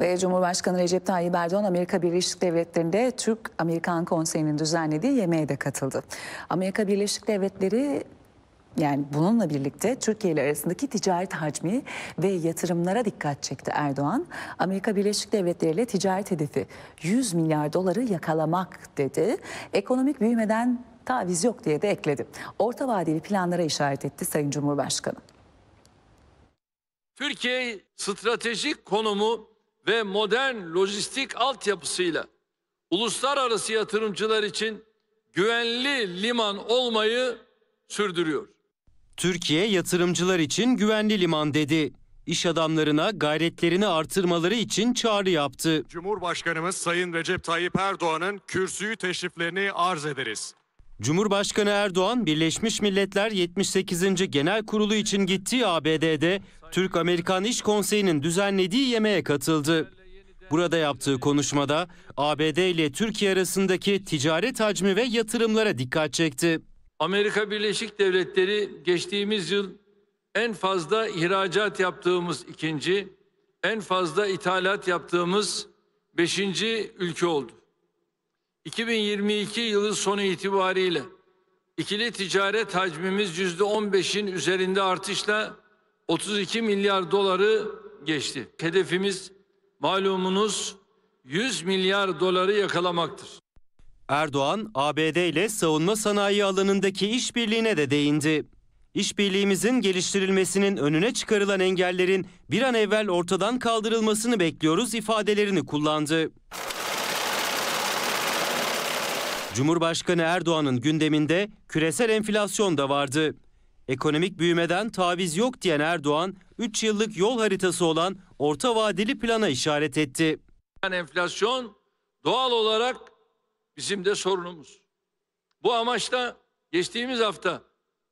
Ve Cumhurbaşkanı Recep Tayyip Erdoğan Amerika Birleşik Devletleri'nde Türk-Amerikan Konseyi'nin düzenlediği yemeğe de katıldı. Amerika Birleşik Devletleri yani bununla birlikte Türkiye ile arasındaki ticaret hacmi ve yatırımlara dikkat çekti Erdoğan. Amerika Birleşik Devletleri ile ticaret hedefi 100 milyar doları yakalamak dedi. Ekonomik büyümeden taviz yok diye de ekledi. Orta vadeli planlara işaret etti Sayın Cumhurbaşkanı. Türkiye stratejik konumu ve modern lojistik altyapısıyla uluslararası yatırımcılar için güvenli liman olmayı sürdürüyor. Türkiye yatırımcılar için güvenli liman dedi. İş adamlarına gayretlerini artırmaları için çağrı yaptı. Cumhurbaşkanımız Sayın Recep Tayyip Erdoğan'ın kürsüyü teşriflerini arz ederiz. Cumhurbaşkanı Erdoğan, Birleşmiş Milletler 78. Genel Kurulu için gittiği ABD'de Türk-Amerikan İş Konseyi'nin düzenlediği yemeğe katıldı. Burada yaptığı konuşmada ABD ile Türkiye arasındaki ticaret hacmi ve yatırımlara dikkat çekti. Amerika Birleşik Devletleri geçtiğimiz yıl en fazla ihracat yaptığımız ikinci, en fazla ithalat yaptığımız beşinci ülke oldu. 2022 yılı sonu itibariyle ikili ticaret hacmimiz yüzde %15'in üzerinde artışla 32 milyar doları geçti. Hedefimiz malumunuz 100 milyar doları yakalamaktır. Erdoğan, ABD ile savunma sanayi alanındaki işbirliğine de değindi. İşbirliğimizin geliştirilmesinin önüne çıkarılan engellerin bir an evvel ortadan kaldırılmasını bekliyoruz ifadelerini kullandı. Cumhurbaşkanı Erdoğan'ın gündeminde küresel enflasyon da vardı. Ekonomik büyümeden taviz yok diyen Erdoğan, 3 yıllık yol haritası olan orta vadeli plana işaret etti. Yani enflasyon doğal olarak bizim de sorunumuz. Bu amaçla geçtiğimiz hafta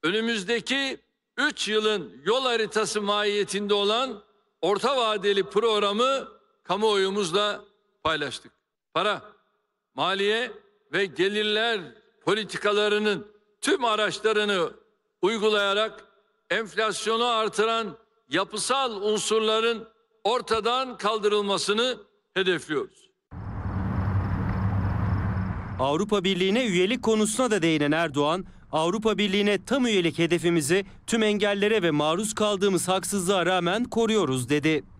önümüzdeki 3 yılın yol haritası mahiyetinde olan orta vadeli programı kamuoyumuzla paylaştık. Para, maliye ve gelirler politikalarının tüm araçlarını uygulayarak enflasyonu artıran yapısal unsurların ortadan kaldırılmasını hedefliyoruz. Avrupa Birliği'ne üyelik konusuna da değinen Erdoğan, Avrupa Birliği'ne tam üyelik hedefimizi tüm engellere ve maruz kaldığımız haksızlığa rağmen koruyoruz dedi.